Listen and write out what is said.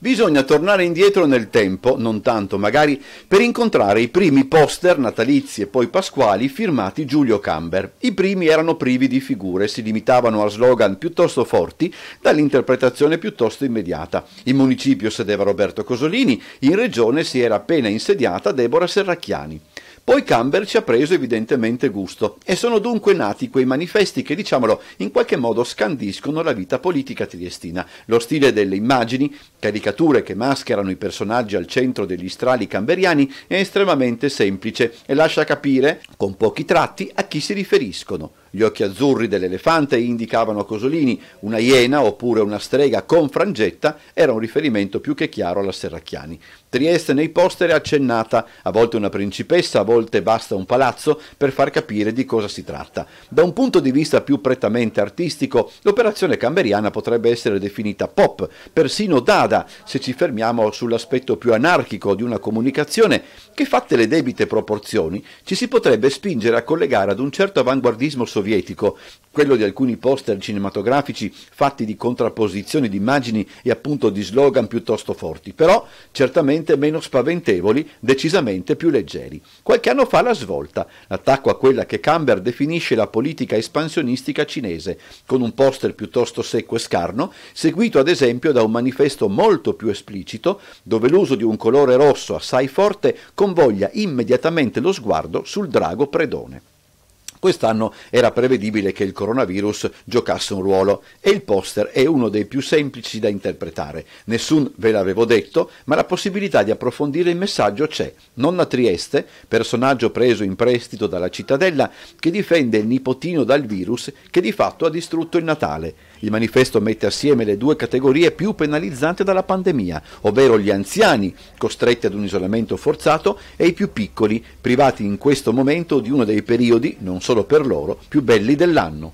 Bisogna tornare indietro nel tempo, non tanto magari, per incontrare i primi poster natalizi e poi pasquali firmati Giulio Camber. I primi erano privi di figure, si limitavano a slogan piuttosto forti dall'interpretazione piuttosto immediata. In municipio sedeva Roberto Cosolini, in regione si era appena insediata Deborah Serracchiani. Poi Camber ci ha preso evidentemente gusto e sono dunque nati quei manifesti che, diciamolo, in qualche modo scandiscono la vita politica triestina. Lo stile delle immagini, caricature che mascherano i personaggi al centro degli strali camberiani, è estremamente semplice e lascia capire, con pochi tratti, a chi si riferiscono. Gli occhi azzurri dell'elefante indicavano a Cosolini una iena oppure una strega con frangetta, era un riferimento più che chiaro alla Serracchiani. Trieste nei poster è accennata, a volte una principessa, a volte basta un palazzo per far capire di cosa si tratta. Da un punto di vista più prettamente artistico, l'operazione camberiana potrebbe essere definita pop, persino dada, se ci fermiamo sull'aspetto più anarchico di una comunicazione che fatte le debite proporzioni ci si potrebbe spingere a collegare ad un certo avanguardismo sociale sovietico, quello di alcuni poster cinematografici fatti di contrapposizioni di immagini e appunto di slogan piuttosto forti, però certamente meno spaventevoli, decisamente più leggeri. Qualche anno fa la svolta, l'attacco a quella che Camber definisce la politica espansionistica cinese, con un poster piuttosto secco e scarno, seguito ad esempio da un manifesto molto più esplicito, dove l'uso di un colore rosso assai forte convoglia immediatamente lo sguardo sul drago predone. Quest'anno era prevedibile che il coronavirus giocasse un ruolo e il poster è uno dei più semplici da interpretare. Nessun ve l'avevo detto, ma la possibilità di approfondire il messaggio c'è. Nonna Trieste, personaggio preso in prestito dalla cittadella, che difende il nipotino dal virus che di fatto ha distrutto il Natale. Il manifesto mette assieme le due categorie più penalizzate dalla pandemia, ovvero gli anziani, costretti ad un isolamento forzato, e i più piccoli, privati in questo momento di uno dei periodi, non solo per loro, più belli dell'anno.